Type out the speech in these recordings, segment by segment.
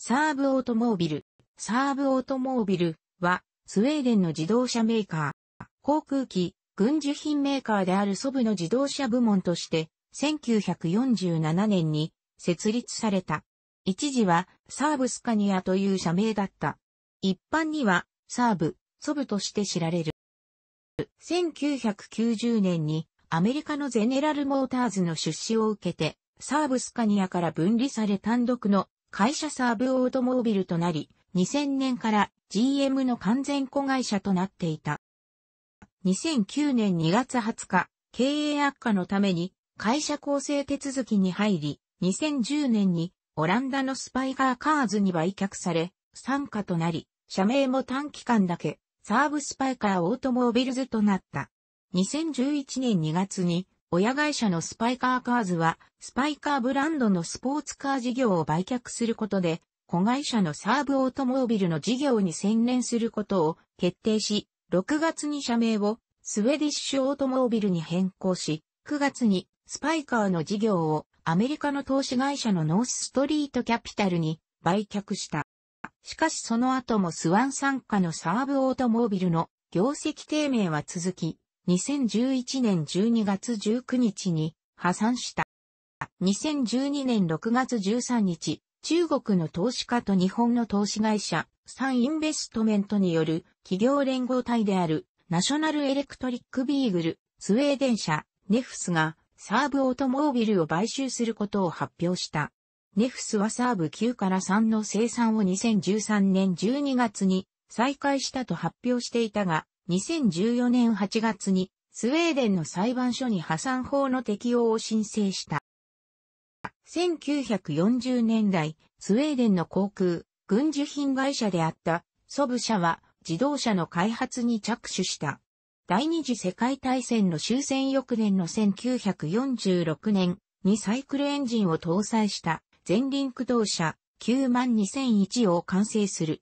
サーブオートモービル。サーブオートモービルは、スウェーデンの自動車メーカー、航空機、軍需品メーカーであるソブの自動車部門として、1947年に設立された。一時は、サーブスカニアという社名だった。一般には、サーブ、ソブとして知られる。1990年に、アメリカのゼネラルモーターズの出資を受けて、サーブスカニアから分離され単独の会社サーブオートモービルとなり、2000年から GM の完全子会社となっていた。2009年2月20日、経営悪化のために会社構成手続きに入り、2010年にオランダのスパイガーカーズに売却され、参加となり、社名も短期間だけ、サーブスパイカーオートモービルズとなった。2011年2月に親会社のスパイカーカーズは、スパイカーブランドのスポーツカー事業を売却することで、子会社のサーブオートモービルの事業に専念することを決定し、6月に社名をスウェディッシュオートモービルに変更し、9月にスパイカーの事業をアメリカの投資会社のノースストリートキャピタルに売却した。しかしその後もスワン参加のサーブオートモービルの業績低迷は続き、2011年12月19日に破産した。2012年6月13日、中国の投資家と日本の投資会社、サンインベストメントによる企業連合体であるナショナルエレクトリックビーグル、スウェーデン社、ネフスがサーブオートモービルを買収することを発表した。ネフスはサーブ9から3の生産を2013年12月に再開したと発表していたが、2014年8月にスウェーデンの裁判所に破産法の適用を申請した。1940年代、スウェーデンの航空、軍需品会社であったソブ社は自動車の開発に着手した。第二次世界大戦の終戦翌年の1946年にサイクルエンジンを搭載した前輪駆動車9万2001を完成する。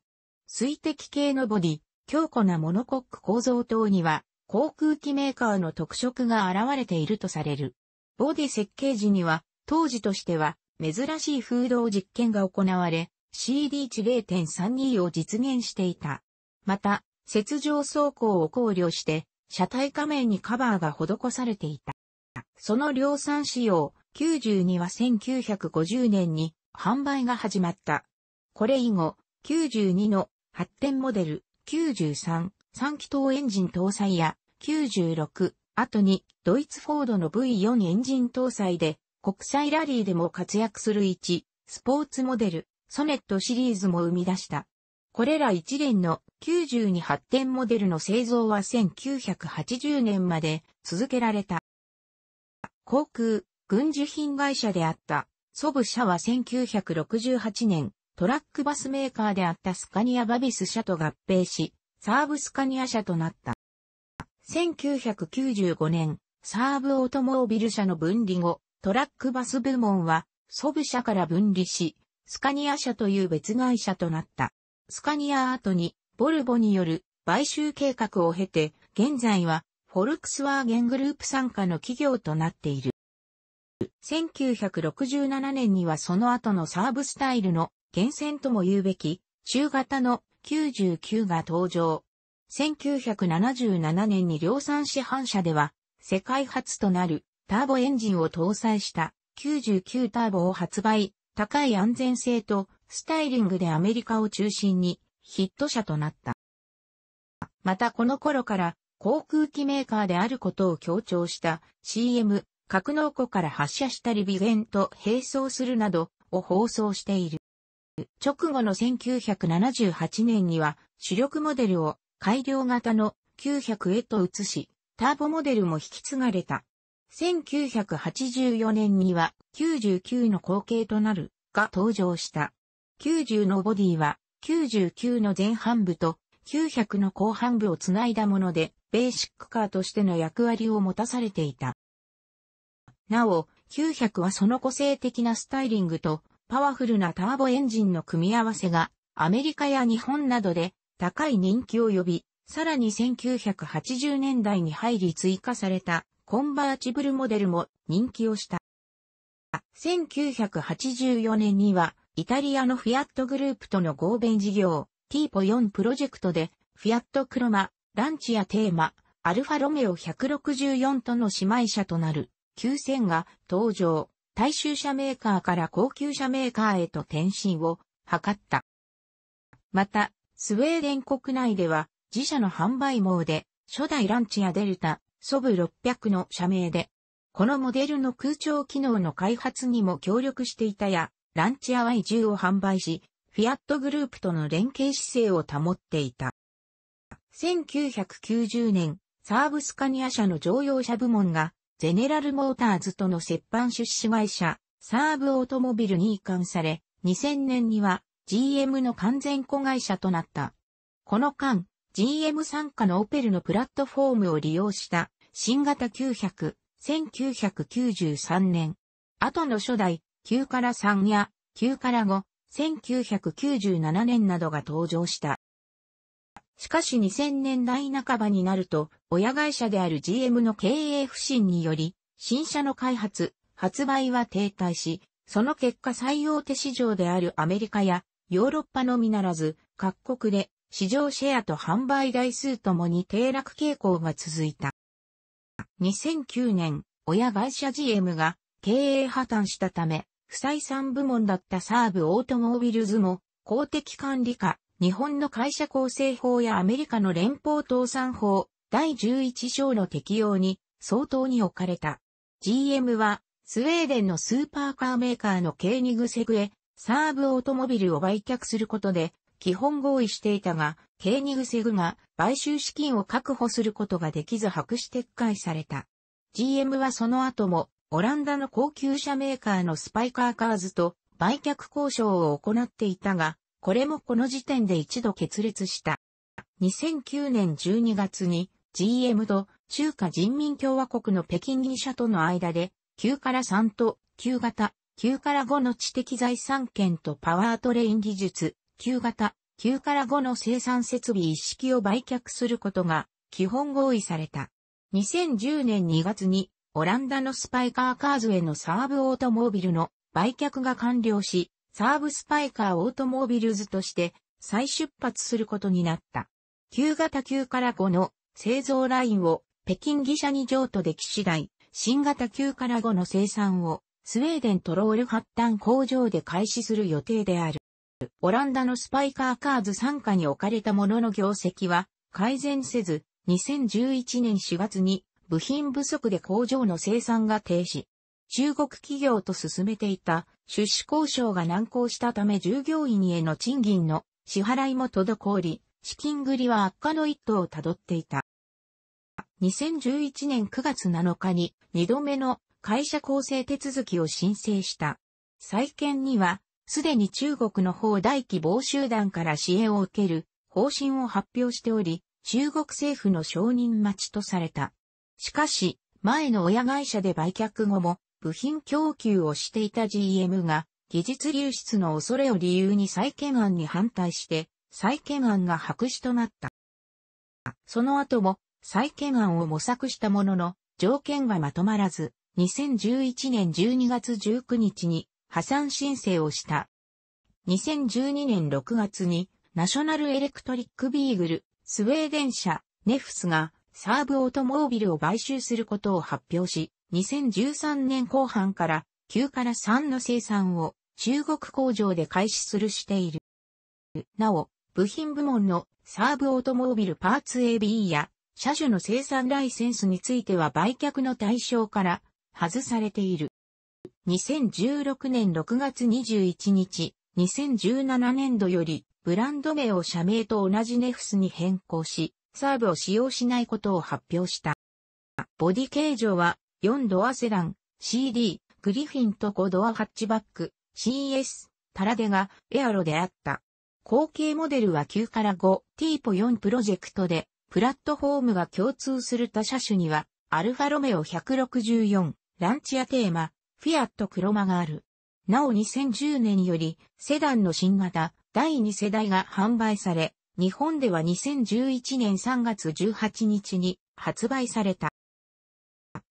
水滴系のボディ、強固なモノコック構造等には、航空機メーカーの特色が現れているとされる。ボディ設計時には、当時としては、珍しい風洞実験が行われ、CD 値0.32を実現していた。また、雪上走行を考慮して、車体仮面にカバーが施されていた。その量産仕様92は1950年に販売が始まった。これ以後、92の発展モデル、93、3気筒エンジン搭載や、96、後に、ドイツフォードの V4 エンジン搭載で、国際ラリーでも活躍する1、スポーツモデル、ソネットシリーズも生み出した。これら一連の92発展モデルの製造は1980年まで続けられた。航空、軍需品会社であった、ソブ社は1968年、トラックバスメーカーであったスカニアバビス社と合併し、サーブスカニア社となった。1995年、サーブオートモービル社の分離後、トラックバス部門は、ソブ社から分離し、スカニア社という別会社となった。スカニア後に、ボルボによる買収計画を経て、現在は、フォルクスワーゲングループ参加の企業となっている。1967年にはその後のサーブスタイルの厳選とも言うべき、中型の99が登場。1977年に量産市販車では、世界初となるターボエンジンを搭載した99ターボを発売、高い安全性とスタイリングでアメリカを中心にヒット車となった。またこの頃から航空機メーカーであることを強調した CM、格納庫から発射したリビゲンと並走するなどを放送している。直後の1978年には主力モデルを改良型の900へと移し、ターボモデルも引き継がれた。1984年には99の後継となるが登場した。90のボディは99の前半部と900の後半部をつないだもので、ベーシックカーとしての役割を持たされていた。なお、900はその個性的なスタイリングとパワフルなターボエンジンの組み合わせがアメリカや日本などで高い人気を呼び、さらに1980年代に入り追加されたコンバーチブルモデルも人気をした。1984年にはイタリアのフィアットグループとの合弁事業ティーポ4プロジェクトでフィアットクロマ、ランチやテーマ、アルファロメオ164との姉妹車となる9000が登場。大衆車メーカーから高級車メーカーへと転身を図った。また、スウェーデン国内では自社の販売網で初代ランチやデルタ、ソブ600の社名で、このモデルの空調機能の開発にも協力していたや、ランチア Y10 を販売し、フィアットグループとの連携姿勢を保っていた。1990年、サーブスカニア社の乗用車部門がゼネラルモーターズとの接班出資会社、サーブオートモビルに移管され、2000年には GM の完全子会社となった。この間、GM 参加のオペルのプラットフォームを利用した新型900、1993年。後の初代9から3や9から5、1997年などが登場した。しかし2000年代半ばになると、親会社である GM の経営不振により、新車の開発、発売は停滞し、その結果最大手市場であるアメリカやヨーロッパのみならず、各国で市場シェアと販売台数ともに低落傾向が続いた。2009年、親会社 GM が経営破綻したため、不採算部門だったサーブオートモービルズも公的管理下、日本の会社構成法やアメリカの連邦倒産法第11章の適用に相当に置かれた。GM はスウェーデンのスーパーカーメーカーのケーニグセグエ、サーブオートモビルを売却することで基本合意していたが、ケーニグセグが買収資金を確保することができず白紙撤回された。GM はその後もオランダの高級車メーカーのスパイカーカーズと売却交渉を行っていたが、これもこの時点で一度決裂した。2009年12月に GM と中華人民共和国の北京2社との間で9から3と9型、9から5の知的財産権とパワートレイン技術、9型、9から5の生産設備一式を売却することが基本合意された。2010年2月にオランダのスパイカーカーズへのサーブオートモービルの売却が完了し、サーブスパイカーオートモービルズとして再出発することになった。旧型9から5の製造ラインを北京技者に譲渡でき次第、新型9から5の生産をスウェーデントロール発端工場で開始する予定である。オランダのスパイカーカーズ参加に置かれたものの業績は改善せず、2011年4月に部品不足で工場の生産が停止。中国企業と進めていた出資交渉が難航したため従業員への賃金の支払いも滞り、資金繰りは悪化の一途をたどっていた。2011年9月7日に2度目の会社構成手続きを申請した。再建には、すでに中国の方大規模集団から支援を受ける方針を発表しており、中国政府の承認待ちとされた。しかし、前の親会社で売却後も部品供給をしていた GM が、技術流出の恐れを理由に再建案に反対して、再建案が白紙となった。その後も、再建案を模索したものの、条件がまとまらず、2011年12月19日に破産申請をした。2012年6月に、ナショナルエレクトリックビーグル、スウェーデン社、ネフスが、サーブオートモービルを買収することを発表し、2013年後半から9から3の生産を中国工場で開始するしている。なお、部品部門のサーブオートモービルパーツ AB や車種の生産ライセンスについては売却の対象から外されている。2016年6月21日、2017年度よりブランド名を社名と同じネフスに変更し、サーブを使用しないことを発表した。ボディ形状は4ドアセダン、CD、グリフィンと5ドアハッチバック、CS、タラデがエアロであった。後継モデルは9から5、t ポ4プロジェクトで、プラットフォームが共通する他車種には、アルファロメオ164、ランチアテーマ、フィアットクロマがある。なお2010年より、セダンの新型、第2世代が販売され、日本では2011年3月18日に発売された。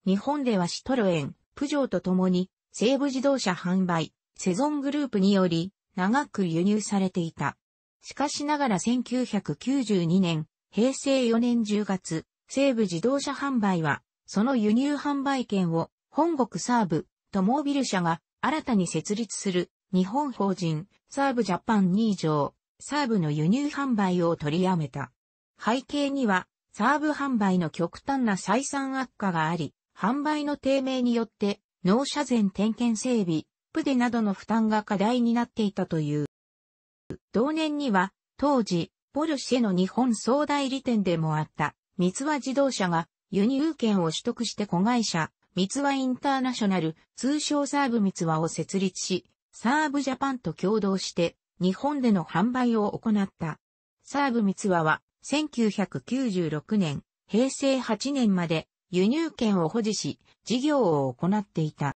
日本ではシトロエン、プジョーと共に西部自動車販売、セゾングループにより長く輸入されていた。しかしながら1992年、平成4年10月、西部自動車販売は、その輸入販売権を本国サーブ、トモービル社が新たに設立する日本法人サーブジャパン2条、サーブの輸入販売を取りやめた。背景にはサーブ販売の極端な採算悪化があり、販売の低迷によって、納車税点検整備、プデなどの負担が課題になっていたという。同年には、当時、ポルシェの日本総代理店でもあった、三輪自動車が輸入権を取得して子会社、三輪インターナショナル、通称サーブ三輪を設立し、サーブジャパンと共同して、日本での販売を行った。サーブ三輪は、1996年、平成8年まで輸入権を保持し、事業を行っていた。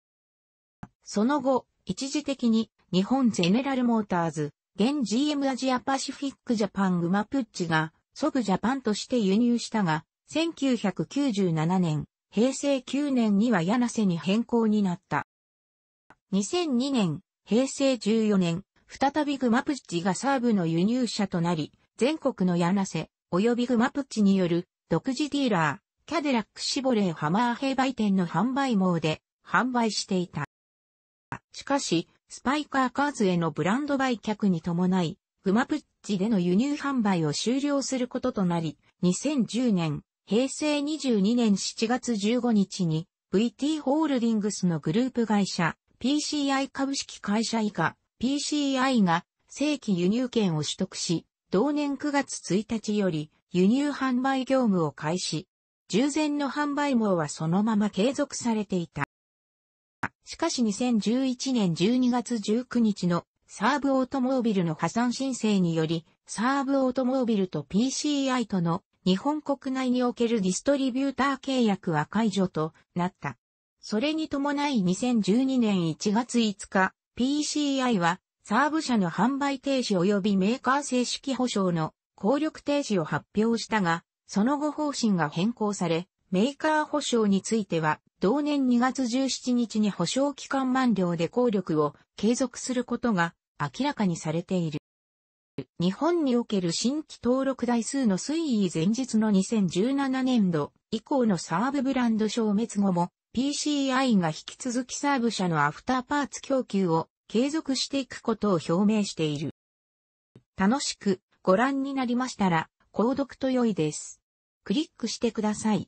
その後、一時的に日本ゼネラルモーターズ、現 GM アジアパシフィックジャパングマプッチが、即ジャパンとして輸入したが、1997年、平成9年には柳瀬に変更になった。2002年、平成14年、再びグマプッチがサーブの輸入者となり、全国の柳瀬、及びグマプッチによる独自ディーラー、キャデラックシボレーハマーヘイ売店の販売網で販売していた。しかし、スパイカーカーズへのブランド売却に伴い、グマプッチでの輸入販売を終了することとなり、2010年、平成22年7月15日に、VT ホールディングスのグループ会社、PCI 株式会社以下、PCI が正規輸入権を取得し、同年9月1日より輸入販売業務を開始。従前の販売網はそのまま継続されていた。しかし2011年12月19日のサーブオートモービルの破産申請により、サーブオートモービルと PCI との日本国内におけるディストリビューター契約は解除となった。それに伴い2012年1月5日、PCI はサーブ車の販売停止及びメーカー正式保証の効力停止を発表したが、その後方針が変更され、メーカー保証については、同年2月17日に保証期間満了で効力を継続することが明らかにされている。日本における新規登録台数の推移前日の2017年度以降のサーブブランド消滅後も PCI が引き続きサーブ社のアフターパーツ供給を継続していくことを表明している。楽しくご覧になりましたら、購読と良いです。クリックしてください。